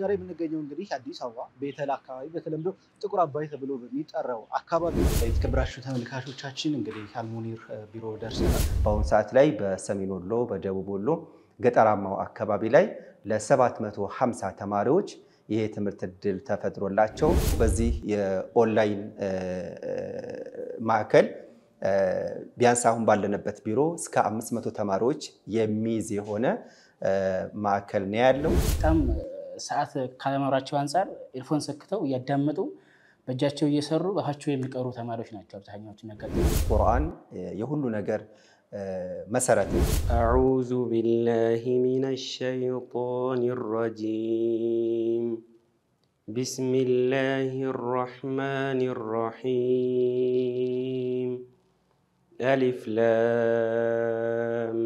ዛሬ የምንገኘው እንግዲህ አዲስ አበባ ቤተል አካባቢ በተለምዶ ጥቁር አባይ ተብሎ በሚጠራው አካባቢ የተከበራችሁ ተመልካቾቻችን እንግዲህ አልሙኒር ቢሮ ደርሰናል። በአሁኑ ሰዓት ላይ በሰሜን ወሎ፣ በደቡብ ወሎ ገጠራማው አካባቢ ላይ ለ750 ተማሪዎች ይሄ ትምህርት እድል ተፈጥሮላቸው በዚህ የኦንላይን ማዕከል ቢያንስ አሁን ባለንበት ቢሮ እስከ 500 ተማሪዎች የሚይዝ የሆነ ማዕከል ነው ያለው በጣም ሰዓት ካለመኖራቸው አንጻር ኤርፎን ሰክተው እያዳመጡ በእጃቸው እየሰሩ በአፋቸው የሚቀሩ ተማሪዎች ናቸው አብዛኛዎቹ። ነገር ቁርአን የሁሉ ነገር መሰረት ነው። አዑዙ ቢላሂ ሚነ ሸይጣን ረጂም ቢስሚላህ ረሕማን ረሒም አሊፍ ላም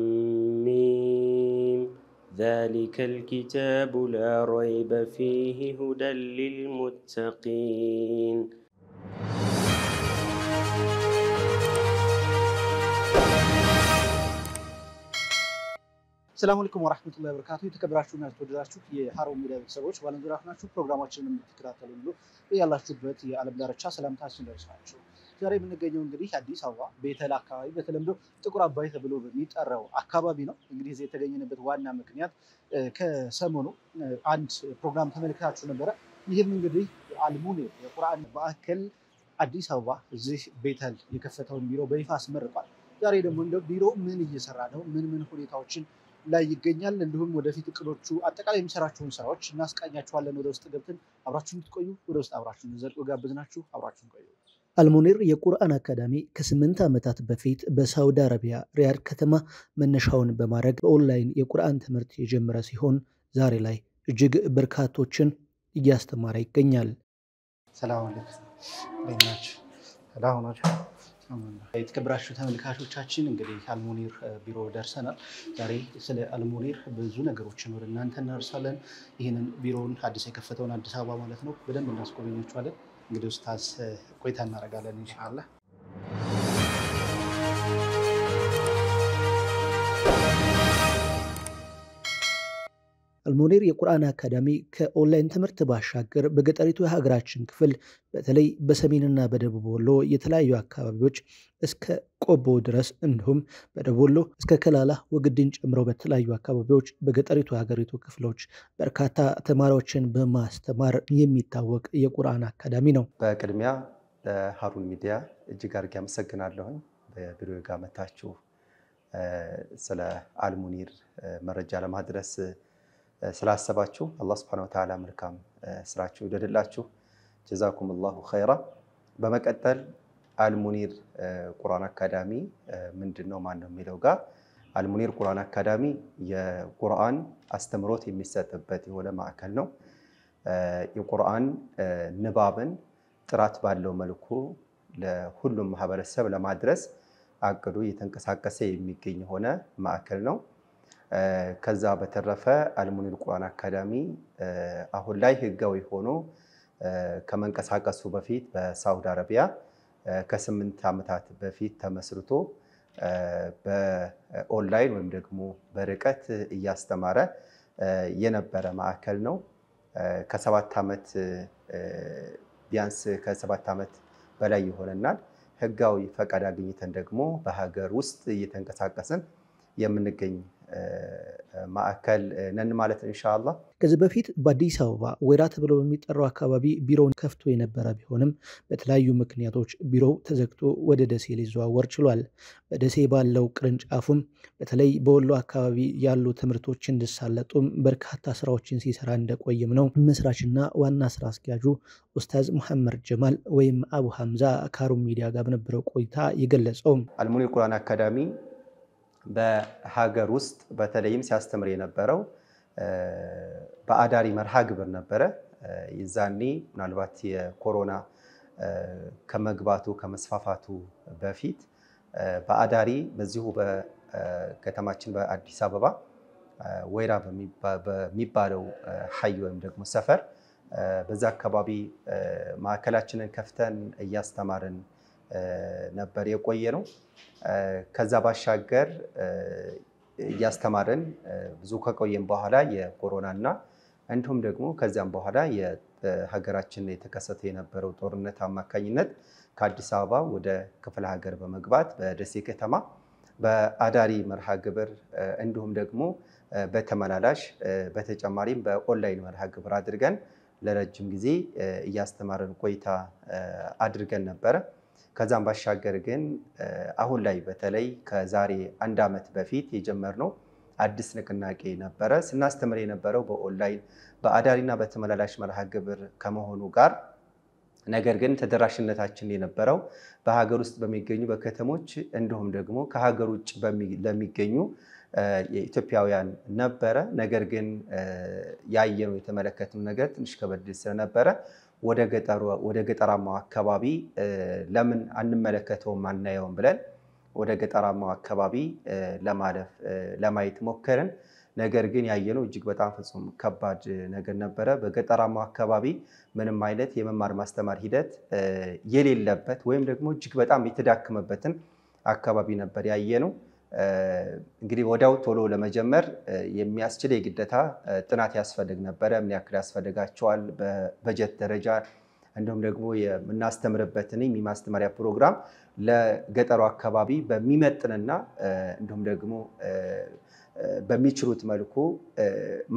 ذلك الكتاب لا ريب فيه هدى للمتقين السلام عليكم ورحمة الله وبركاته يتكبر عشو ناس تودر عشو في حارو ميدا بسروش والنزر عشو برنامات شنم تكرات اللو يالله شبهت يالله بدار عشو سلام تاسم درس عشو ዛሬ የምንገኘው እንግዲህ አዲስ አበባ ቤተል አካባቢ በተለምዶ ጥቁር አባይ ተብሎ በሚጠራው አካባቢ ነው። እንግዲህ እዚህ የተገኘንበት ዋና ምክንያት ከሰሞኑ አንድ ፕሮግራም ተመልክታችሁ ነበረ። ይህም እንግዲህ አልሙኒ የቁርአን ማዕከል አዲስ አበባ እዚህ ቤተል የከፈተውን ቢሮ በይፋ አስመርቋል። ዛሬ ደግሞ እንደ ቢሮ ምን እየሰራ ነው፣ ምን ምን ሁኔታዎችን ላይ ይገኛል፣ እንዲሁም ወደፊት እቅዶቹ፣ አጠቃላይ የሚሰራቸውን ስራዎች እናስቃኛችኋለን። ወደ ውስጥ ገብተን አብራችሁን ትቆዩ። ወደ ውስጥ አብራችሁን ዘልቆ ጋብዝናችሁ አብራችሁን ቆዩ። አልሙኒር የቁርአን አካዳሚ ከስምንት ዓመታት በፊት በሳውዲ አረቢያ ሪያድ ከተማ መነሻውን በማድረግ በኦንላይን የቁርአን ትምህርት የጀመረ ሲሆን ዛሬ ላይ እጅግ በርካቶችን እያስተማረ ይገኛል። ሰላም የተከበራችሁ ተመልካቾቻችን እንግዲህ አልሙኒር ቢሮ ደርሰናል። ዛሬ ስለ አልሙኒር ብዙ ነገሮችን ወደ እናንተ እናርሳለን። ይህንን ቢሮውን አዲስ የከፈተውን አዲስ አበባ ማለት ነው በደንብ እናስጎበኛችኋለን። እንግዲህ ውስታዝ ቆይታ እናደርጋለን ኢንሻአላህ። የሙኒር የቁርአን አካዳሚ ከኦንላይን ትምህርት ባሻገር በገጠሪቱ የሀገራችን ክፍል በተለይ በሰሜንና በደቡብ ወሎ የተለያዩ አካባቢዎች እስከ ቆቦ ድረስ እንዲሁም በደቡብ ወሎ እስከ ከላላ ወግድን ጨምሮ በተለያዩ አካባቢዎች በገጠሪቱ የሀገሪቱ ክፍሎች በርካታ ተማሪዎችን በማስተማር የሚታወቅ የቁርአን አካዳሚ ነው። በቅድሚያ ለሀሩን ሚዲያ እጅግ አድርጌ አመሰግናለሁኝ። በቢሮ ጋር መታችሁ ስለ አልሙኒር መረጃ ለማድረስ ስላሰባችሁ አላህ ስብሐነሁ ወተዓላ መልካም ስራችሁ ይውደድላችሁ። ጀዛኩም ላሁ ኸይራ። በመቀጠል አልሙኒር ቁርአን አካዳሚ ምንድን ነው ማን ነው የሚለው ጋር አልሙኒር ቁርአን አካዳሚ የቁርአን አስተምሮት የሚሰጥበት የሆነ ማዕከል ነው። የቁርአን ንባብን ጥራት ባለው መልኩ ለሁሉም ማህበረሰብ ለማድረስ አቅዱ እየተንቀሳቀሰ የሚገኝ የሆነ ማዕከል ነው። ከዛ በተረፈ አልሙኒል ቁርአን አካዳሚ አሁን ላይ ህጋዊ ሆኖ ከመንቀሳቀሱ በፊት በሳውዲ አረቢያ ከስምንት ዓመታት በፊት ተመስርቶ በኦንላይን ወይም ደግሞ በርቀት እያስተማረ የነበረ ማዕከል ነው። ከሰባት ዓመት ቢያንስ ከሰባት ዓመት በላይ ይሆነናል። ህጋዊ ፈቃድ አግኝተን ደግሞ በሀገር ውስጥ እየተንቀሳቀስን የምንገኝ ማዕከል ነን ማለት እንሻላ። ከዚህ በፊት በአዲስ አበባ ወይራ ተብሎ በሚጠራው አካባቢ ቢሮውን ከፍቶ የነበረ ቢሆንም በተለያዩ ምክንያቶች ቢሮው ተዘግቶ ወደ ደሴ ሊዘዋወር ችሏል። በደሴ ባለው ቅርንጫፉም በተለይ በወሎ አካባቢ ያሉ ትምህርቶች እንዲሳለጡም በርካታ ስራዎችን ሲሰራ እንደቆየም ነው መስራችና ዋና ስራ አስኪያጁ ኡስታዝ መሐመድ ጀማል ወይም አቡ ሐምዛ ካሩም ሚዲያ ጋር በነበረው ቆይታ የገለጸው አልሙኒ ቁርአን አካዳሚ በሀገር ውስጥ በተለይም ሲያስተምር የነበረው በአዳሪ መርሃ ግብር ነበረ። ይዛኔ ምናልባት የኮሮና ከመግባቱ ከመስፋፋቱ በፊት በአዳሪ በዚሁ በከተማችን በአዲስ አበባ ወይራ በሚባለው ሀይ ወይም ደግሞ ሰፈር በዛ አካባቢ ማዕከላችንን ከፍተን እያስተማርን ነበር የቆየ ነው። ከዛ ባሻገር እያስተማርን ብዙ ከቆየን በኋላ የኮሮና እና እንዲሁም ደግሞ ከዚያም በኋላ ሀገራችን የተከሰተ የነበረው ጦርነት አማካኝነት ከአዲስ አበባ ወደ ክፍለ ሀገር በመግባት በደሴ ከተማ በአዳሪ መርሃ ግብር እንዲሁም ደግሞ በተመላላሽ በተጨማሪም በኦንላይን መርሃ ግብር አድርገን ለረጅም ጊዜ እያስተማርን ቆይታ አድርገን ነበረ። ከዛም ባሻገር ግን አሁን ላይ በተለይ ከዛሬ አንድ ዓመት በፊት የጀመርነው አዲስ ንቅናቄ ነበረ። ስናስተምር የነበረው በኦንላይን በአዳሪና በተመላላሽ መርሃ ግብር ከመሆኑ ጋር ነገር ግን ተደራሽነታችን የነበረው በሀገር ውስጥ በሚገኙ በከተሞች እንዲሁም ደግሞ ከሀገር ውጭ ለሚገኙ የኢትዮጵያውያን ነበረ። ነገር ግን ያየነው የተመለከትነው ነገር ትንሽ ከበድ ስለነበረ ወደ ገጠራማው አካባቢ ለምን አንመለከተውም አናየውም ብለን ወደ ገጠራማው አካባቢ ለማለፍ ለማየት ሞከርን። ነገር ግን ያየነው እጅግ በጣም ፍጹም ከባድ ነገር ነበረ። በገጠራማው አካባቢ ምንም አይነት የመማር ማስተማር ሂደት የሌለበት ወይም ደግሞ እጅግ በጣም የተዳከመበትን አካባቢ ነበር ያየነው። እንግዲህ ወዲያው ቶሎ ለመጀመር የሚያስችል የግዴታ ጥናት ያስፈልግ ነበረ። ምን ያክል ያስፈልጋቸዋል በበጀት ደረጃ እንዲሁም ደግሞ የምናስተምርበትን የማስተማሪያ ፕሮግራም ለገጠሩ አካባቢ በሚመጥንና እንዲሁም ደግሞ በሚችሉት መልኩ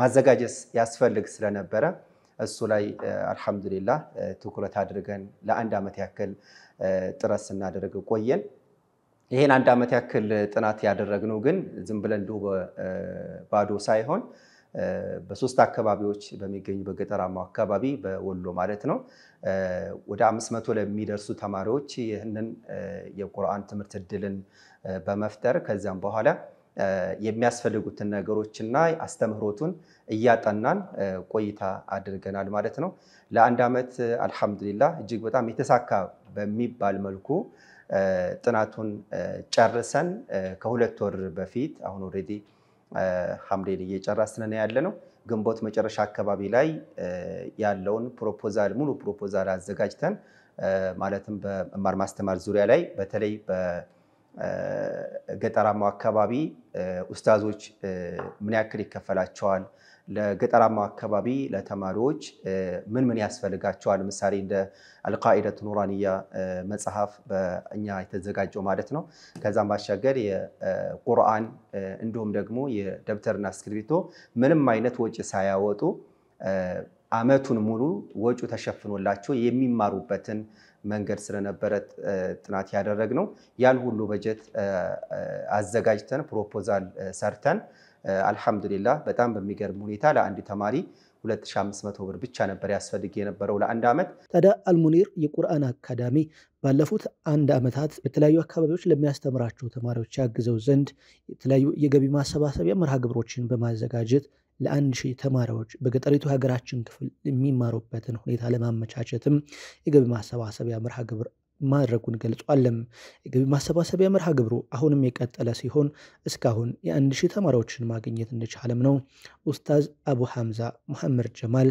ማዘጋጀት ያስፈልግ ስለነበረ እሱ ላይ አልሐምዱሊላህ ትኩረት አድርገን ለአንድ ዓመት ያክል ጥረት ስናደርግ ቆየን። ይሄን አንድ ዓመት ያክል ጥናት ያደረግነው ግን ዝም ብለን እንዲሁ ባዶ ሳይሆን በሶስት አካባቢዎች በሚገኙ በገጠራማው አካባቢ በወሎ ማለት ነው ወደ አምስት መቶ ለሚደርሱ ተማሪዎች ይህንን የቁርአን ትምህርት እድልን በመፍጠር ከዚያም በኋላ የሚያስፈልጉትን ነገሮችና አስተምህሮቱን እያጠናን ቆይታ አድርገናል ማለት ነው። ለአንድ ዓመት አልሐምዱሊላህ እጅግ በጣም የተሳካ በሚባል መልኩ ጥናቱን ጨርሰን ከሁለት ወር በፊት አሁን ኦልሬዲ ሐምሌን እየጨረስን ያለ ነው። ግንቦት መጨረሻ አካባቢ ላይ ያለውን ፕሮፖዛል ሙሉ ፕሮፖዛል አዘጋጅተን ማለትም በመማር ማስተማር ዙሪያ ላይ በተለይ በገጠራማው አካባቢ ኡስታዞች ምን ያክል ይከፈላቸዋል ለገጠራማው አካባቢ ለተማሪዎች ምን ምን ያስፈልጋቸዋል? ምሳሌ እንደ አልቃኢደት ኑራንያ መጽሐፍ በእኛ የተዘጋጀው ማለት ነው። ከዛም ባሻገር የቁርአን እንዲሁም ደግሞ የደብተርና እስክሪብቶ ምንም አይነት ወጪ ሳያወጡ አመቱን ሙሉ ወጪ ተሸፍኖላቸው የሚማሩበትን መንገድ ስለነበረ ጥናት ያደረግነው ያን ሁሉ በጀት አዘጋጅተን ፕሮፖዛል ሰርተን አልሐምዱሊላህ በጣም በሚገርም ሁኔታ ለአንድ ተማሪ 2500 ብር ብቻ ነበር ያስፈልግ የነበረው ለአንድ ዓመት። ታዲያ አልሙኒር የቁርአን አካዳሚ ባለፉት አንድ ዓመታት በተለያዩ አካባቢዎች ለሚያስተምራቸው ተማሪዎች ያግዘው ዘንድ የተለያዩ የገቢ ማሰባሰቢያ መርሃ ግብሮችን በማዘጋጀት ለአንድ ሺህ ተማሪዎች በገጠሪቱ ሀገራችን ክፍል የሚማሩበትን ሁኔታ ለማመቻቸትም የገቢ ማሰባሰቢያ መርሃ ግብር ማድረጉን ገልጿልም። የገቢ ማሰባሰቢያ መርሃ ግብሩ አሁንም የቀጠለ ሲሆን እስካሁን የአንድ ሺህ ተማሪዎችን ማግኘት እንደቻለም ነው ኡስታዝ አቡ ሐምዛ መሐመድ ጀማል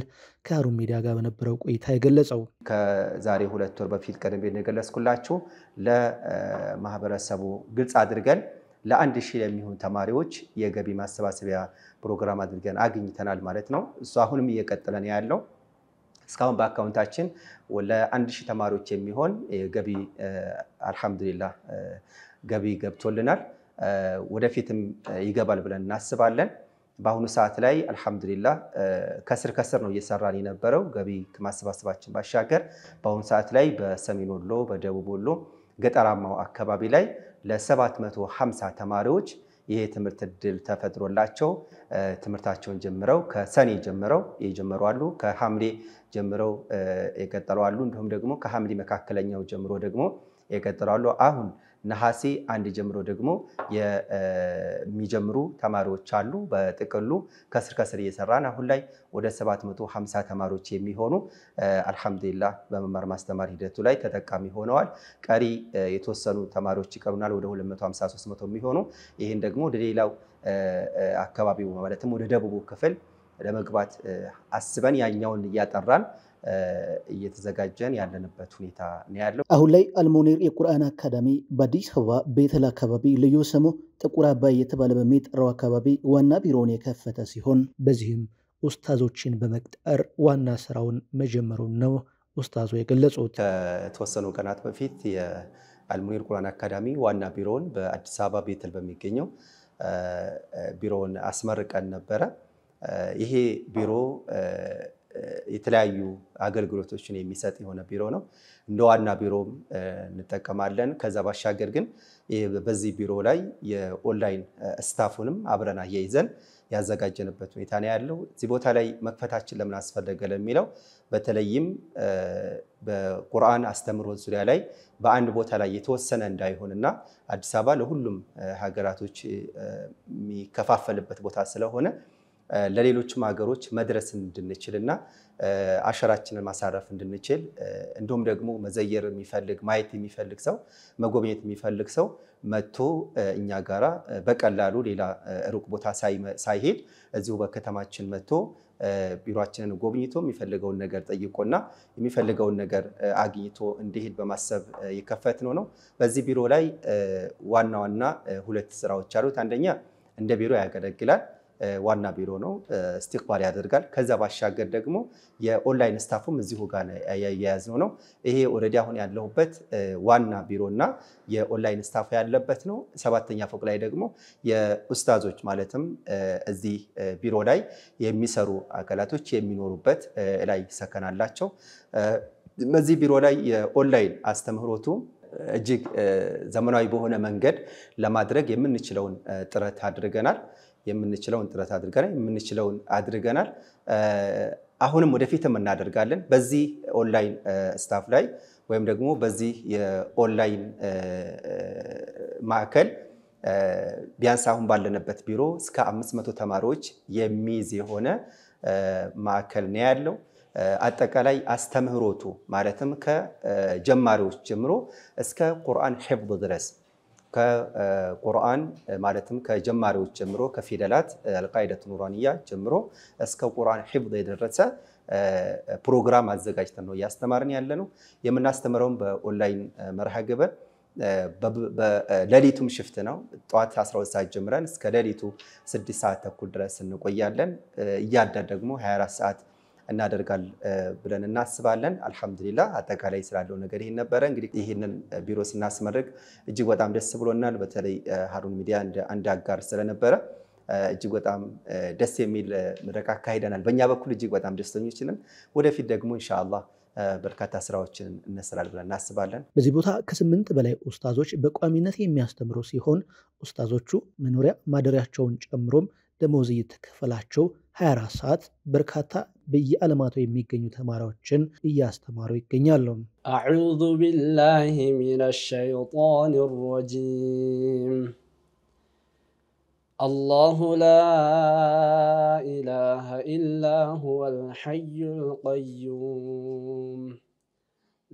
ከሀሩን ሚዲያ ጋር በነበረው ቆይታ የገለጸው። ከዛሬ ሁለት ወር በፊት ቀደም እንደገለጽኩላችሁ ለማህበረሰቡ ግልጽ አድርገን ለአንድ ሺህ የሚሆን ተማሪዎች የገቢ ማሰባሰቢያ ፕሮግራም አድርገን አግኝተናል ማለት ነው። እሱ አሁንም እየቀጠለ ነው ያለው። እስካሁን በአካውንታችን ለአንድ ሺህ ተማሪዎች የሚሆን ገቢ አልሐምዱሊላ ገቢ ገብቶልናል። ወደፊትም ይገባል ብለን እናስባለን። በአሁኑ ሰዓት ላይ አልሐምዱሊላ ከስር ከስር ነው እየሰራን የነበረው ገቢ ከማሰባሰባችን ባሻገር በአሁኑ ሰዓት ላይ በሰሜን ወሎ፣ በደቡብ ወሎ ገጠራማው አካባቢ ላይ ለ750 ተማሪዎች ይሄ ትምህርት እድል ተፈጥሮላቸው ትምህርታቸውን ጀምረው ከሰኔ ጀምረው የጀመሩ አሉ። ከሐምሌ ጀምረው የቀጠሉ አሉ። እንዲሁም ደግሞ ከሐምሌ መካከለኛው ጀምሮ ደግሞ የቀጠሉ አሉ። አሁን ነሐሴ አንድ ጀምሮ ደግሞ የሚጀምሩ ተማሪዎች አሉ። በጥቅሉ ከስር ከስር እየሰራን አሁን ላይ ወደ 750 ተማሪዎች የሚሆኑ አልሐምዱሊላ በመማር ማስተማር ሂደቱ ላይ ተጠቃሚ ሆነዋል። ቀሪ የተወሰኑ ተማሪዎች ይቀሩናል ወደ 253 የሚሆኑ ይህን ደግሞ ወደ ሌላው አካባቢው ማለትም ወደ ደቡቡ ክፍል ለመግባት አስበን ያኛውን እያጠራን እየተዘጋጀን ያለንበት ሁኔታ ነው ያለው። አሁን ላይ አልሞኒር የቁርአን አካዳሚ በአዲስ አበባ ቤተል አካባቢ ልዩ ስሙ ጥቁር አባይ እየተባለ በሚጠራው አካባቢ ዋና ቢሮውን የከፈተ ሲሆን በዚህም ኡስታዞችን በመቅጠር ዋና ስራውን መጀመሩን ነው ኡስታዙ የገለጹት። ከተወሰኑ ቀናት በፊት የአልሙኒር ቁርአን አካዳሚ ዋና ቢሮውን በአዲስ አበባ ቤተል በሚገኘው ቢሮውን አስመርቀን ነበረ። ይሄ ቢሮ የተለያዩ አገልግሎቶችን የሚሰጥ የሆነ ቢሮ ነው። እንደ ዋና ቢሮም እንጠቀማለን። ከዛ ባሻገር ግን በዚህ ቢሮ ላይ የኦንላይን ስታፉንም አብረን አያይዘን ያዘጋጀንበት ሁኔታ ነው ያለው። እዚህ ቦታ ላይ መክፈታችን ለምን አስፈለገ ለሚለው በተለይም በቁርአን አስተምህሮት ዙሪያ ላይ በአንድ ቦታ ላይ የተወሰነ እንዳይሆንና አዲስ አበባ ለሁሉም ሀገራቶች የሚከፋፈልበት ቦታ ስለሆነ ለሌሎችም ሀገሮች መድረስ እንድንችል እና አሸራችንን ማሳረፍ እንድንችል እንዲሁም ደግሞ መዘየር የሚፈልግ ማየት የሚፈልግ ሰው መጎብኘት የሚፈልግ ሰው መጥቶ እኛ ጋራ በቀላሉ ሌላ ሩቅ ቦታ ሳይሄድ እዚሁ በከተማችን መጥቶ ቢሮችንን ጎብኝቶ የሚፈልገውን ነገር ጠይቆና የሚፈልገውን ነገር አግኝቶ እንዲሄድ በማሰብ ነው ነው። በዚህ ቢሮ ላይ ዋና ዋና ሁለት ስራዎች አሉት። አንደኛ እንደ ቢሮ ያገለግላል። ዋና ቢሮ ነው፣ እስቲክባር ያደርጋል። ከዛ ባሻገር ደግሞ የኦንላይን ስታፉም እዚሁ ጋር ያያያዝነው ነው። ይሄ ኦልሬዲ አሁን ያለሁበት ዋና ቢሮና የኦንላይን ስታፉ ያለበት ነው። ሰባተኛ ፎቅ ላይ ደግሞ የኡስታዞች ማለትም እዚህ ቢሮ ላይ የሚሰሩ አካላቶች የሚኖሩበት ላይ ይሰከናላቸው። በዚህ ቢሮ ላይ የኦንላይን አስተምህሮቱ እጅግ ዘመናዊ በሆነ መንገድ ለማድረግ የምንችለውን ጥረት አድርገናል። የምንችለውን ጥረት አድርገናል፣ የምንችለውን አድርገናል። አሁንም ወደፊትም እናደርጋለን። በዚህ ኦንላይን ስታፍ ላይ ወይም ደግሞ በዚህ የኦንላይን ማዕከል ቢያንስ አሁን ባለንበት ቢሮ እስከ 500 መቶ ተማሪዎች የሚይዝ የሆነ ማዕከል ነው ያለው። አጠቃላይ አስተምህሮቱ ማለትም ከጀማሪዎች ጀምሮ እስከ ቁርአን ሒፍዝ ድረስ ከቁርአን ማለትም ከጀማሪዎች ጀምሮ ከፊደላት አልቃይደት ኑራንያ ጀምሮ እስከ ቁርአን ሒፍዝ የደረሰ ፕሮግራም አዘጋጅተን ነው እያስተማርን ያለ ነው። የምናስተምረውም በኦንላይን መርሃ ግብር ሌሊቱም ሽፍት ነው። ጠዋት 12 ሰዓት ጀምረን እስከ ሌሊቱ 6 ሰዓት ተኩል ድረስ እንቆያለን። እያደር ደግሞ 24 ሰዓት እናደርጋል ብለን እናስባለን። አልሐምዱሊላ አጠቃላይ ስላለው ነገር ይህን ነበረ። እንግዲህ ይህንን ቢሮ ስናስመርቅ እጅግ በጣም ደስ ብሎናል። በተለይ ሀሩን ሚዲያ እንደ አጋር ስለነበረ እጅግ በጣም ደስ የሚል ምረቃ አካሂደናል። በእኛ በኩል እጅግ በጣም ደስተኞች ነን። ወደፊት ደግሞ እንሻላ በርካታ ስራዎችን እነስራል ብለን እናስባለን። በዚህ ቦታ ከስምንት በላይ ኡስታዞች በቋሚነት የሚያስተምሩ ሲሆን ኡስታዞቹ መኖሪያ ማደሪያቸውን ጨምሮም ደሞዝ እየተከፈላቸው 24 ሰዓት በርካታ በየዓለማቱ የሚገኙ ተማሪዎችን እያስተማሩ ይገኛሉ። አዑዙ ቢላሂ ሚነ ሸይጣን ረጂም አላሁ ላ ኢላሃ ኢላ ሁወል ሐዩል ቀዩም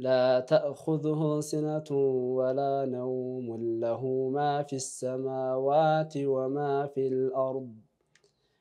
لا تأخذه سنة ولا نوم له ما في السماوات وما في الأرض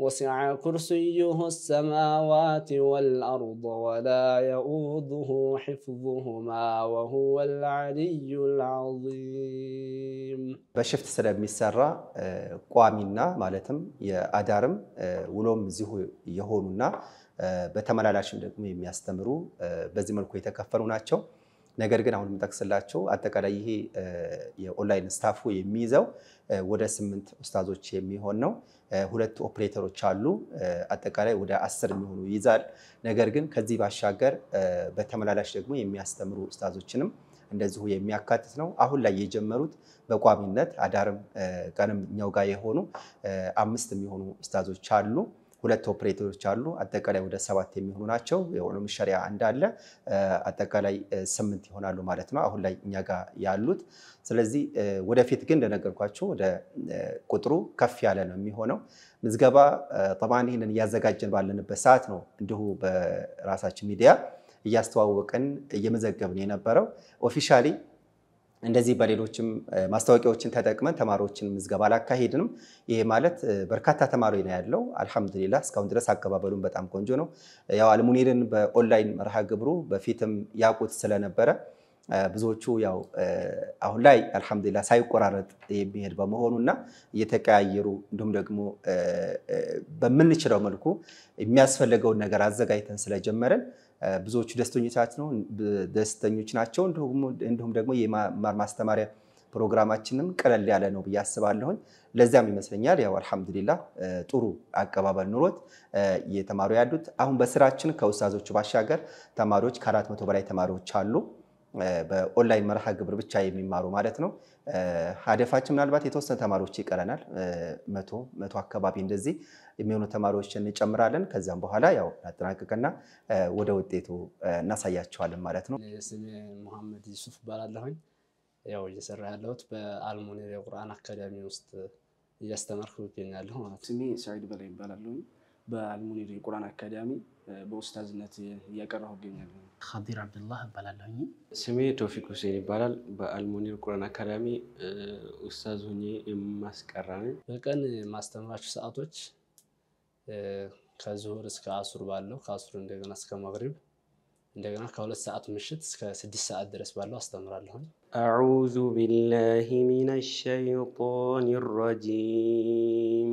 وسع كرسيه السماوات والأرض ولا يؤوده حفظهما وهو العلي العظيم بشفت سلام مسرى قوامنا مالتم يا أدارم ولوم زيه يهونونا بتمرالاشم دقمي ميستمرو بزي ملكو يتكفرون أتشو ነገር ግን አሁን የምጠቅስላቸው አጠቃላይ ይሄ የኦንላይን ስታፉ የሚይዘው ወደ ስምንት ኡስታዞች የሚሆን ነው። ሁለት ኦፕሬተሮች አሉ። አጠቃላይ ወደ አስር የሚሆኑ ይይዛል። ነገር ግን ከዚህ ባሻገር በተመላላሽ ደግሞ የሚያስተምሩ ኡስታዞችንም እንደዚሁ የሚያካትት ነው። አሁን ላይ የጀመሩት በቋሚነት አዳርም ቀንም እኛው ጋር የሆኑ አምስት የሚሆኑ ኡስታዞች አሉ። ሁለት ኦፕሬተሮች አሉ። አጠቃላይ ወደ ሰባት የሚሆኑ ናቸው። የኦሎም ሸሪያ እንዳለ አጠቃላይ ስምንት ይሆናሉ ማለት ነው አሁን ላይ እኛ ጋር ያሉት። ስለዚህ ወደፊት ግን እንደነገርኳቸው ወደ ቁጥሩ ከፍ ያለ ነው የሚሆነው። ምዝገባ ጠማን ይህንን እያዘጋጀን ባለንበት ሰዓት ነው እንዲሁ በራሳችን ሚዲያ እያስተዋወቅን እየመዘገብን የነበረው ኦፊሻሊ እንደዚህ በሌሎችም ማስታወቂያዎችን ተጠቅመን ተማሪዎችን ምዝገባ አላካሄድንም። ይሄ ማለት በርካታ ተማሪ ነው ያለው። አልሐምዱሊላ እስካሁን ድረስ አቀባበሉን በጣም ቆንጆ ነው። ያው አልሙኒርን በኦንላይን መርሃ ግብሩ በፊትም ያውቁት ስለነበረ ብዙዎቹ ያው አሁን ላይ አልሐምዱሊላ ሳይቆራረጥ የሚሄድ በመሆኑ እና እየተቀያየሩ እንዲሁም ደግሞ በምንችለው መልኩ የሚያስፈልገውን ነገር አዘጋጅተን ስለጀመረን ብዙዎቹ ደስተኞች ናቸው። እንዲሁም ደግሞ የመማር ማስተማሪያ ፕሮግራማችንም ቀለል ያለ ነው ብዬ አስባለሁኝ። ለዚያም ይመስለኛል ያው አልሐምዱሊላ ጥሩ አቀባበል ኑሮት እየተማሩ ያሉት። አሁን በስራችን ከውሳዞቹ ባሻገር ተማሪዎች ከአራት መቶ በላይ ተማሪዎች አሉ። በኦንላይን መርሃ ግብር ብቻ የሚማሩ ማለት ነው። ሀደፋችን ምናልባት የተወሰነ ተማሪዎች ይቀረናል። መቶ መቶ አካባቢ እንደዚህ የሚሆኑ ተማሪዎች እንጨምራለን። ከዚያም በኋላ ያው እናጠናቅቅና ወደ ውጤቱ እናሳያቸዋለን ማለት ነው። ስሜ ሙሐመድ ዩሱፍ እባላለሁኝ። ያው እየሰራ ያለሁት በአልሙኒር የቁርአን አካዳሚ ውስጥ እያስተማርኩ ይገኛለሁ ማለት ነው። ስሜ ሳይድ በላይ ይባላለሁኝ። በአልሙኒር የቁርአን አካዳሚ በኡስታዝነት እያቀረሁ እገኛለሁ። ኻዲር አብዱላህ እባላለሁኝ። ስሜ ቶፊቅ ሁሴን ይባላል። በአልሙኒር ቁርአን አካዳሚ ኡስታዝ ሆኜ የማስቀራ ነኝ። በቀን ማስተምራችሁ ሰዓቶች ከዙሁር እስከ አሱር ባለው ከአሱር እንደገና እስከ መግሪብ እንደገና ከሁለት ሰዓት ምሽት እስከ ስድስት ሰዓት ድረስ ባለው አስተምራለሁኝ። አዑዙ ቢላሂ ሚነ ሸይጣን ረጂም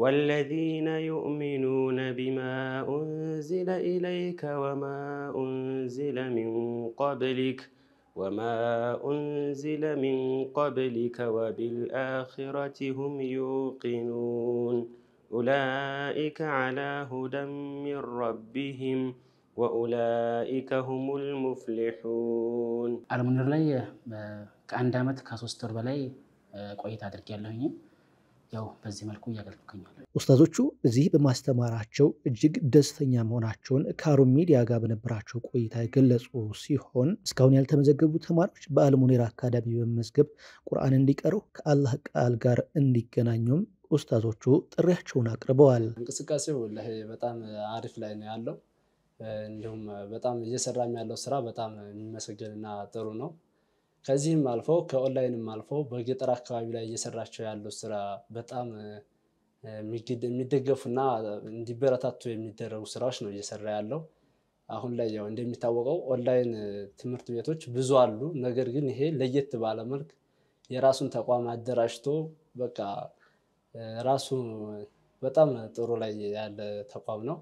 والذين يؤمنون بما أنزل إليك وما أنزل من قبلك وما أنزل من قبلك وبالآخرة هم يوقنون أولئك على هدى من ربهم وأولئك هم المفلحون አለሙኒር ላይ ከአንድ ዓመት ከሶስት ወር በላይ ቆይታ አድርጌያለሁኝ ያው በዚህ መልኩ እያገልኩ ይገኛል። ኡስታዞቹ እዚህ በማስተማራቸው እጅግ ደስተኛ መሆናቸውን ከሀሩን ሚዲያ ጋር በነበራቸው ቆይታ የገለጹ ሲሆን እስካሁን ያልተመዘገቡ ተማሪዎች በአልሙኔራ አካዳሚ በመመዝገብ ቁርአን እንዲቀሩ ከአላህ ቃል ጋር እንዲገናኙም ኡስታዞቹ ጥሪያቸውን አቅርበዋል። እንቅስቃሴው በጣም አሪፍ ላይ ነው ያለው። እንዲሁም በጣም እየሰራም ያለው ስራ በጣም የሚመሰገንና ጥሩ ነው። ከዚህም አልፎ ከኦንላይንም አልፎ በገጠር አካባቢ ላይ እየሰራቸው ያለው ስራ በጣም የሚደገፉና እንዲበረታቱ የሚደረጉ ስራዎች ነው እየሰራ ያለው። አሁን ላይ ያው እንደሚታወቀው ኦንላይን ትምህርት ቤቶች ብዙ አሉ። ነገር ግን ይሄ ለየት ባለ መልክ የራሱን ተቋም አደራጅቶ በቃ ራሱ በጣም ጥሩ ላይ ያለ ተቋም ነው።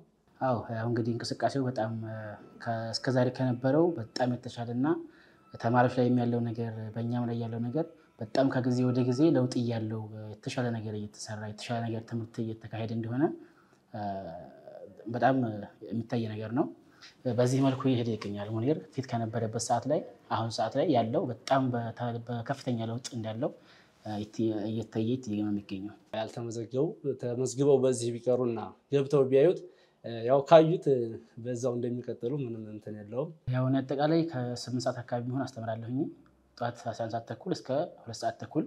አዎ እንግዲህ እንቅስቃሴው በጣም እስከዛሬ ከነበረው በጣም የተሻለና ተማሪዎች ላይ ያለው ነገር በእኛም ላይ ያለው ነገር በጣም ከጊዜ ወደ ጊዜ ለውጥ እያለው የተሻለ ነገር እየተሰራ የተሻለ ነገር ትምህርት እየተካሄደ እንደሆነ በጣም የሚታይ ነገር ነው። በዚህ መልኩ ይሄድ ይገኛል። ሙኒር ፊት ከነበረበት ሰዓት ላይ አሁን ሰዓት ላይ ያለው በጣም በከፍተኛ ለውጥ እንዳለው እየታየ ነው የሚገኘው። ያልተመዘገቡ ተመዝግበው በዚህ ቢቀሩና ገብተው ቢያዩት ያው ካዩት በዛው እንደሚቀጥሉ ምንም እንትን የለውም። ያው አጠቃላይ ከስምንት ሰዓት አካባቢ ቢሆን አስተምራለሁኝ ጠዋት 11 ሰዓት ተኩል እስከ ሁለት ሰዓት ተኩል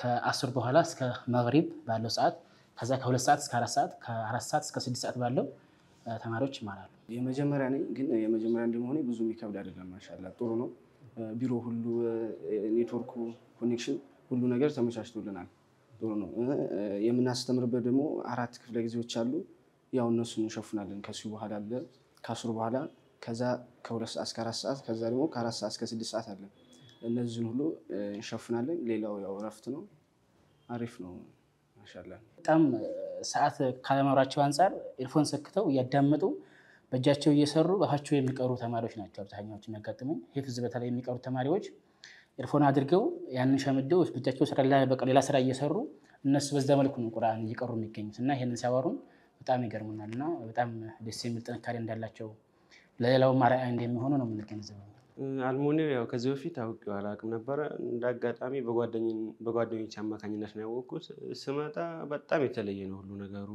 ከአስር በኋላ እስከ መግሪብ ባለው ሰዓት ከዛ ከሁለት ሰዓት እስከ አራት ሰዓት ከአራት ሰዓት እስከ ስድስት ሰዓት ባለው ተማሪዎች ይማራሉ። የመጀመሪያ ነኝ ግን የመጀመሪያ እንደመሆኔ ብዙ የሚከብድ አይደለም። ማሻላ ጥሩ ነው። ቢሮ ሁሉ ኔትወርኩ፣ ኮኔክሽን ሁሉ ነገር ተመቻችቶልናል። ጥሩ ነው። የምናስተምርበት ደግሞ አራት ክፍለ ጊዜዎች አሉ። ያው እነሱን እንሸፍናለን። ከሱ በኋላ አለ ከአስሩ በኋላ ከዛ ከሁለት ሰዓት እስከ አራት ሰዓት ከዛ ደግሞ ከአራት ሰዓት እስከ ስድስት ሰዓት አለ እነዚህን ሁሉ እንሸፍናለን። ሌላው ያው እረፍት ነው። አሪፍ ነው። ማሻላ በጣም ሰዓት ካለመኖራቸው አንጻር ኤርፎን ሰክተው እያዳመጡ በእጃቸው እየሰሩ በአፋቸው የሚቀሩ ተማሪዎች ናቸው አብዛኛዎቹ የሚያጋጥሙኝ። ሂፍዝ በተለይ የሚቀሩ ተማሪዎች ኤርፎን አድርገው ያንን ሸምደው በእጃቸው ሌላ ስራ እየሰሩ እነሱ በዛ መልኩ ነው ቁርአን እየቀሩ የሚገኙት እና ይህንን ሲያወሩን በጣም ይገርሙናል እና በጣም ደስ የሚል ጥንካሬ እንዳላቸው ለሌላው ማርያ እንደሚሆኑ ነው የምንገነዘበው። አልሙኒር ያው ከዚህ በፊት አውቄው አላውቅም ነበረ። እንደ አጋጣሚ በጓደኞች አማካኝነት ነው ያወቅኩት። ስመጣ በጣም የተለየ ነው ሁሉ ነገሩ፣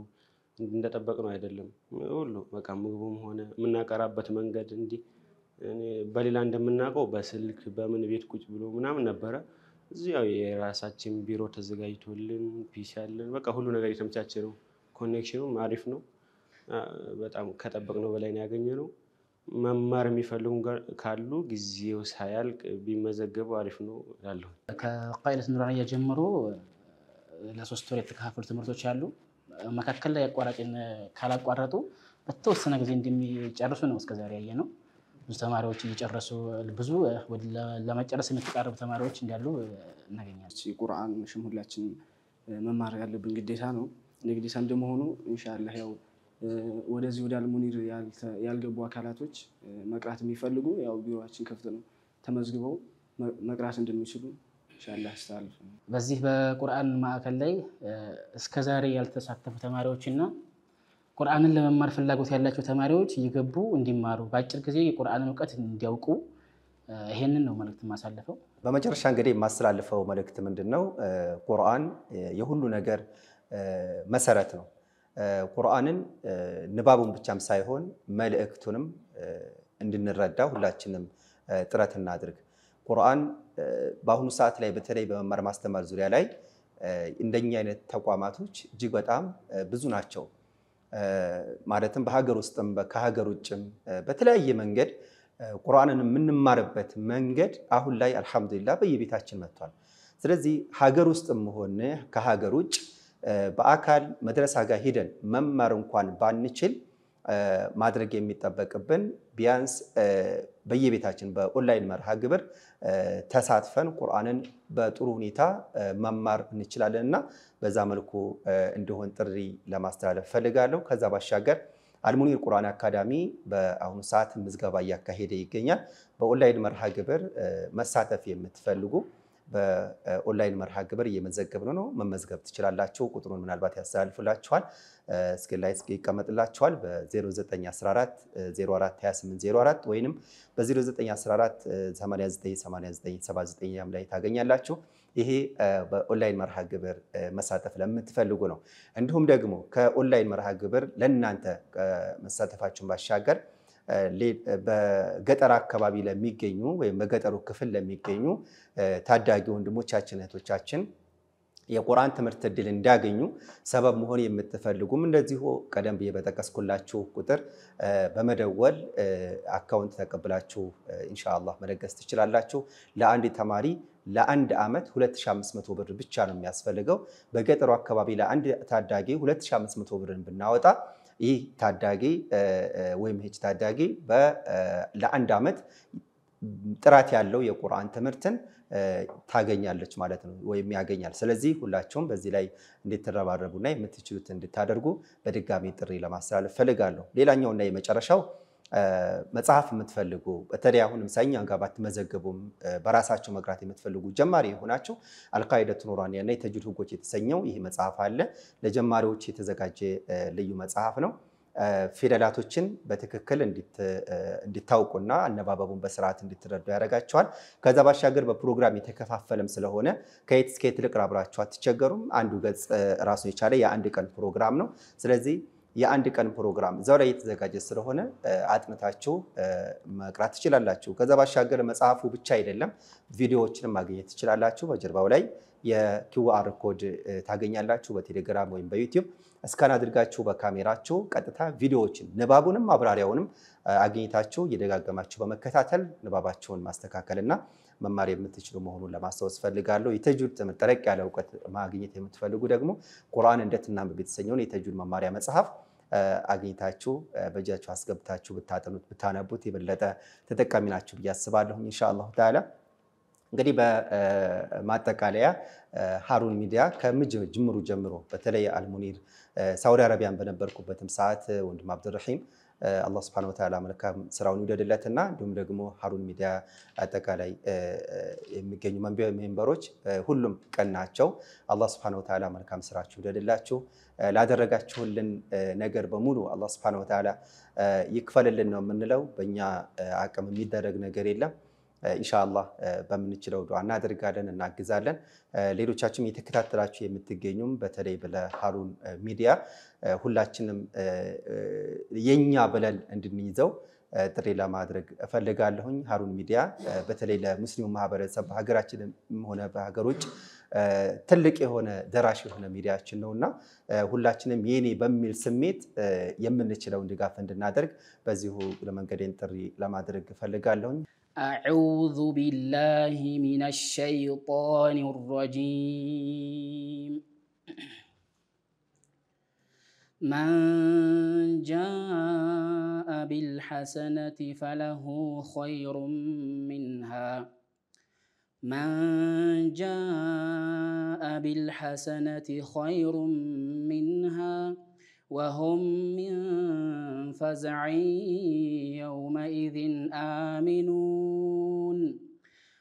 እንደጠበቅነው አይደለም። ሁሉ በቃ ምግቡም ሆነ የምናቀራበት መንገድ እንዲህ በሌላ እንደምናውቀው በስልክ በምን ቤት ቁጭ ብሎ ምናምን ነበረ። እዚያው የራሳችን ቢሮ ተዘጋጅቶልን ፒሲ ያለን በቃ ሁሉ ነገር የተመቻቸ ነው። ኮኔክሽኑም አሪፍ ነው። በጣም ከጠበቅነው በላይ ነው ያገኘነው። መማር የሚፈልጉ ካሉ ጊዜው ሳያልቅ ቢመዘገቡ አሪፍ ነው እላለሁ። ከፓይለት ኑራንያ ጀምሮ ለሶስት ወር የተከፋፈሉ ትምህርቶች አሉ። መካከል ላይ አቋራጭን ካላቋረጡ በተወሰነ ጊዜ እንደሚጨርሱ ነው እስከዛሬ ያየ ነው። ብዙ ተማሪዎች እየጨረሱ ብዙ ለመጨረስ የምትቃረቡ ተማሪዎች እንዳሉ እናገኛለን። ቁርአን መቼም ሁላችን መማር ያለብን ግዴታ ነው። ንግድ ሰንድ መሆኑ ኢንሻላህ ያው ወደዚህ ወደ አልሙኒር ያልገቡ አካላቶች መቅራት የሚፈልጉ ያው ቢሮችን ክፍት ነው፣ ተመዝግበው መቅራት እንደሚችሉ ኢንሻላህ አስተላልፍ። በዚህ በቁርአን ማዕከል ላይ እስከዛሬ ያልተሳተፉ ተማሪዎች እና ቁርአንን ለመማር ፍላጎት ያላቸው ተማሪዎች እየገቡ እንዲማሩ በአጭር ጊዜ የቁርአንን እውቀት እንዲያውቁ ይሄንን ነው መልእክት የማሳልፈው። በመጨረሻ እንግዲህ የማስተላልፈው መልእክት ምንድን ነው? ቁርአን የሁሉ ነገር መሰረት ነው። ቁርአንን ንባቡን ብቻም ሳይሆን መልእክቱንም እንድንረዳ ሁላችንም ጥረት እናድርግ። ቁርአን በአሁኑ ሰዓት ላይ በተለይ በመማር ማስተማር ዙሪያ ላይ እንደኛ አይነት ተቋማቶች እጅግ በጣም ብዙ ናቸው። ማለትም በሀገር ውስጥም ከሀገር ውጭም በተለያየ መንገድ ቁርአንን የምንማርበት መንገድ አሁን ላይ አልሐምዱሊላ በየቤታችን መጥቷል። ስለዚህ ሀገር ውስጥም ሆነ ከሀገር ውጭ በአካል መድረሳ ጋር ሂደን መማር እንኳን ባንችል ማድረግ የሚጠበቅብን ቢያንስ በየቤታችን በኦንላይን መርሃ ግብር ተሳትፈን ቁርአንን በጥሩ ሁኔታ መማር እንችላለን እና በዛ መልኩ እንዲሆን ጥሪ ለማስተላለፍ ፈልጋለሁ። ከዛ ባሻገር አልሙኒር ቁርአን አካዳሚ በአሁኑ ሰዓት ምዝገባ እያካሄደ ይገኛል። በኦንላይን መርሃ ግብር መሳተፍ የምትፈልጉ በኦንላይን መርሃ ግብር እየመዘገብ ነው። መመዝገብ ትችላላችሁ። ቁጥሩን ምናልባት ያስተላልፉላችኋል፣ ስክሪን ላይ ይቀመጥላችኋል። በ0914 042804 ወይም በ0914 898979 ላይ ታገኛላችሁ። ይሄ በኦንላይን መርሃ ግብር መሳተፍ ለምትፈልጉ ነው። እንዲሁም ደግሞ ከኦንላይን መርሃ ግብር ለእናንተ መሳተፋችሁን ባሻገር በገጠር አካባቢ ለሚገኙ ወይም በገጠሩ ክፍል ለሚገኙ ታዳጊ ወንድሞቻችን እህቶቻችን የቁርአን ትምህርት እድል እንዲያገኙ ሰበብ መሆን የምትፈልጉም እንደዚሁ ቀደም ብዬ በጠቀስኩላችሁ ቁጥር በመደወል አካውንት ተቀብላችሁ ኢንሻአላህ መደገስ ትችላላችሁ። ለአንድ ተማሪ ለአንድ ዓመት 2500 ብር ብቻ ነው የሚያስፈልገው። በገጠሩ አካባቢ ለአንድ ታዳጊ 2500 ብርን ብናወጣ ይህ ታዳጊ ወይም ይህች ታዳጊ ለአንድ ዓመት ጥራት ያለው የቁርአን ትምህርትን ታገኛለች ማለት ነው ወይም ያገኛል። ስለዚህ ሁላችሁም በዚህ ላይ እንድትረባረቡና የምትችሉት እንድታደርጉ በድጋሚ ጥሪ ለማስተላለፍ ፈልጋለሁ። ሌላኛውና የመጨረሻው መጽሐፍ የምትፈልጉ በተለይ አሁንም ሳኛ ጋር ባትመዘገቡም በራሳቸው መግራት የምትፈልጉ ጀማሪ የሆናቸው አልቃይደቱ ኑራንያ እና የተጅድ ህጎች የተሰኘው ይህ መጽሐፍ አለ። ለጀማሪዎች የተዘጋጀ ልዩ መጽሐፍ ነው። ፊደላቶችን በትክክል እንዲታውቁና አነባበቡን በስርዓት እንዲትረዱ ያደርጋቸዋል። ከዛ ባሻገር በፕሮግራም የተከፋፈለም ስለሆነ ከየት እስከ የት ልቅር አብራችሁ አትቸገሩም። አንዱ ገጽ ራሱን የቻለ የአንድ ቀን ፕሮግራም ነው። ስለዚህ የአንድ ቀን ፕሮግራም እዛው ላይ እየተዘጋጀ ስለሆነ አጥንታችሁ መቅራት ትችላላችሁ። ከዛ ባሻገር መጽሐፉ ብቻ አይደለም፣ ቪዲዮዎችንም ማግኘት ትችላላችሁ። በጀርባው ላይ የኪውአር ኮድ ታገኛላችሁ። በቴሌግራም ወይም በዩቲዩብ እስካን አድርጋችሁ በካሜራችሁ ቀጥታ ቪዲዮዎችን ንባቡንም ማብራሪያውንም አግኝታችሁ እየደጋገማችሁ በመከታተል ንባባችሁን ማስተካከልና መማር የምትችሉ መሆኑን ለማስታወስ ፈልጋለሁ። የተጁድ ትምህርት ጠለቅ ያለ እውቀት ማግኘት የምትፈልጉ ደግሞ ቁርአን እንዴት የተሰኘውን የተጁድ መማሪያ መጽሐፍ አግኝታችሁ በእጃችሁ አስገብታችሁ ብታጠኑት ብታነቡት የበለጠ ተጠቃሚ ናችሁ ብዬ አስባለሁ። ኢንሻአላሁ ተዓላ እንግዲህ በማጠቃለያ ሀሩን ሚዲያ ከጅምሩ ጀምሮ በተለይ አልሙኒር ሳውዲ አረቢያን በነበርኩበትም ሰዓት ወንድም አብዱራሂም አላህ ስብሐነሁ ወተዓላ መልካም ስራውን ይውደድለትና እንዲሁም ደግሞ ሀሩን ሚዲያ አጠቃላይ የሚገኙ ሜምበሮች ሁሉም ቀን ናቸው። አላህ ስብሐነሁ ወተዓላ መልካም ስራችሁ ይውደድላችሁ። ላደረጋችሁልን ነገር በሙሉ አላህ ስብሐነሁ ወተዓላ ይክፈልልን ነው የምንለው። በእኛ አቅም የሚደረግ ነገር የለም። ኢንሻላህ በምንችለው ዱዓ እናደርጋለን፣ እናግዛለን። ሌሎቻችን የተከታተላችሁ የምትገኙም በተለይ በለሃሩን ሚዲያ ሁላችንም የኛ ብለን እንድንይዘው ጥሪ ለማድረግ እፈልጋለሁኝ። ሃሩን ሚዲያ በተለይ ለሙስሊሙ ማህበረሰብ በሀገራችንም ሆነ በሀገር ውጭ ትልቅ የሆነ ደራሽ የሆነ ሚዲያችን ነው እና ሁላችንም የኔ በሚል ስሜት የምንችለውን ድጋፍ እንድናደርግ በዚሁ ለመንገዴን ጥሪ ለማድረግ እፈልጋለሁኝ። أعوذ بالله من الشيطان الرجيم من جاء بالحسنة فله خير منها من جاء بالحسنة خير منها وهم من فزع يومئذ آمنون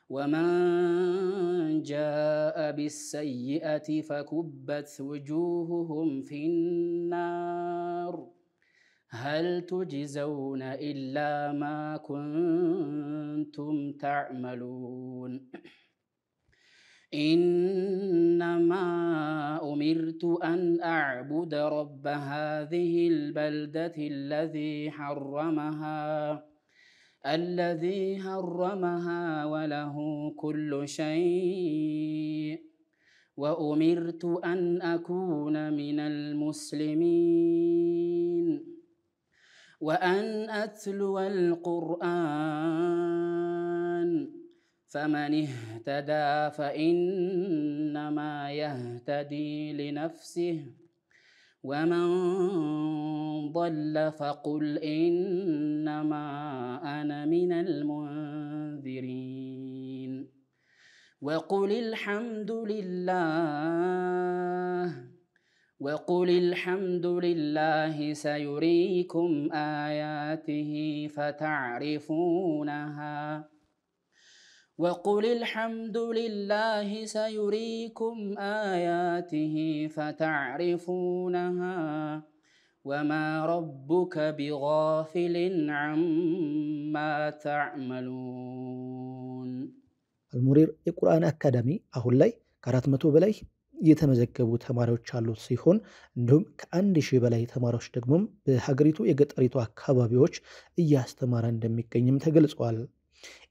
ومن جاء بالسيئة فكبت وجوههم في النار هل تجزون إلا ما كنتم تعملون انما امرت ان اعبد رب هذه البلده الذي حرمها الذي حرمها وله كل شيء وامرت ان اكون من المسلمين وان اتلو القران فمن اهتدى فإنما يهتدي لنفسه ومن ضل فقل إنما أنا من المنذرين وقل الحمد لله وقل الحمد لله سيريكم آياته فتعرفونها وقل الحمد لله سيريكم آياته فتعرفونها وما ربك بغافل عما تعملون المرير القرآن أكاديمي أقول لي كرات بلي የተመዘገቡ ተማሪዎች ያሉት ሲሆን እንዲሁም ከአንድ ሺህ በላይ ተማሪዎች ደግሞም በሀገሪቱ የገጠሪቱ አካባቢዎች እያስተማረ እንደሚገኝም ተገልጿል።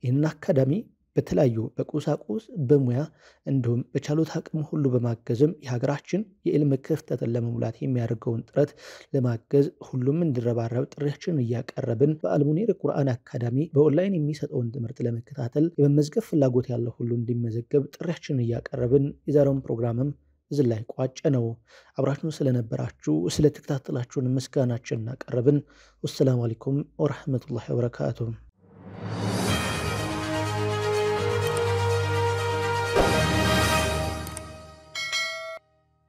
ይህንን አካዳሚ በተለያዩ በቁሳቁስ በሙያ እንዲሁም በቻሉት አቅም ሁሉ በማገዝም የሀገራችን የዕልም ክፍተትን ለመሙላት የሚያደርገውን ጥረት ለማገዝ ሁሉም እንዲረባረብ ጥሪያችንን እያቀረብን በአልሙኒር ቁርአን አካዳሚ በኦንላይን የሚሰጠውን ትምህርት ለመከታተል የመመዝገብ ፍላጎት ያለው ሁሉ እንዲመዘገብ ጥሪያችንን እያቀረብን የዛሬውን ፕሮግራምም እዚህ ላይ ቋጨ ነው። አብራችሁን ስለነበራችሁ ስለተከታተላችሁን ምስጋናችን እናቀረብን። ወሰላሙ አለይኩም ወረሕመቱላሂ ወበረካቱሁ።